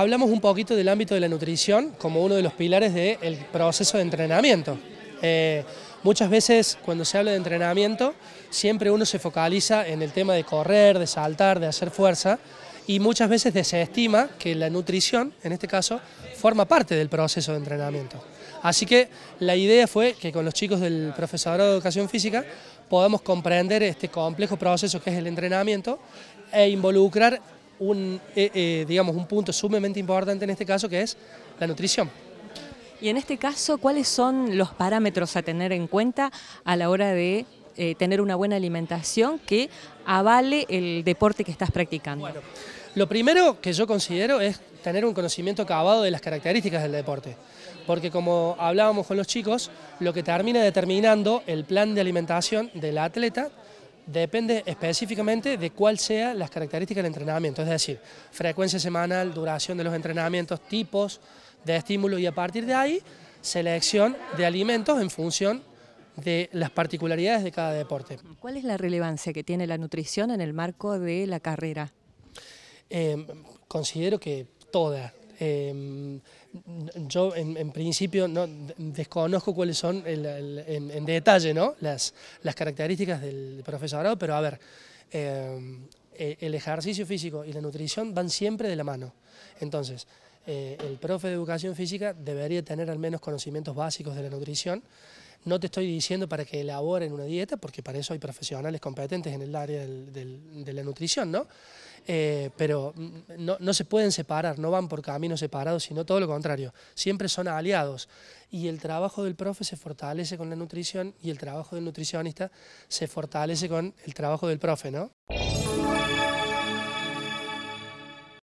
hablamos un poquito del ámbito de la nutrición como uno de los pilares del proceso de entrenamiento. Eh, muchas veces cuando se habla de entrenamiento, siempre uno se focaliza en el tema de correr, de saltar, de hacer fuerza, y muchas veces desestima que la nutrición, en este caso, forma parte del proceso de entrenamiento. Así que la idea fue que con los chicos del profesorado de Educación Física podamos comprender este complejo proceso que es el entrenamiento e involucrar un, eh, eh, digamos, un punto sumamente importante en este caso que es la nutrición. Y en este caso, ¿cuáles son los parámetros a tener en cuenta a la hora de eh, tener una buena alimentación que avale el deporte que estás practicando? lo primero que yo considero es tener un conocimiento acabado de las características del deporte, porque como hablábamos con los chicos, lo que termina determinando el plan de alimentación del atleta depende específicamente de cuál sean las características del entrenamiento, es decir, frecuencia semanal, duración de los entrenamientos, tipos de estímulo y a partir de ahí selección de alimentos en función de las particularidades de cada deporte. ¿Cuál es la relevancia que tiene la nutrición en el marco de la carrera? Eh, considero que toda, Em, yo en, principio no, desconozco cuáles son en, detalle ¿no? las, las, características del profesorado, pero a ver, em, e, el ejercicio físico y la nutrición van siempre de la mano. Entonces, eh, el profe de educación física debería tener al menos conocimientos básicos de la nutrición, no te estoy diciendo para que elaboren una dieta, porque para eso hay profesionales competentes en el área de la nutrición, ¿no? Eh, pero mm, no, no, se pueden separar, no van por caminos separados, sino todo lo contrario. Siempre son aliados. Y el trabajo del profe se fortalece con la nutrición y el trabajo del nutricionista se fortalece con el trabajo del profe, ¿no?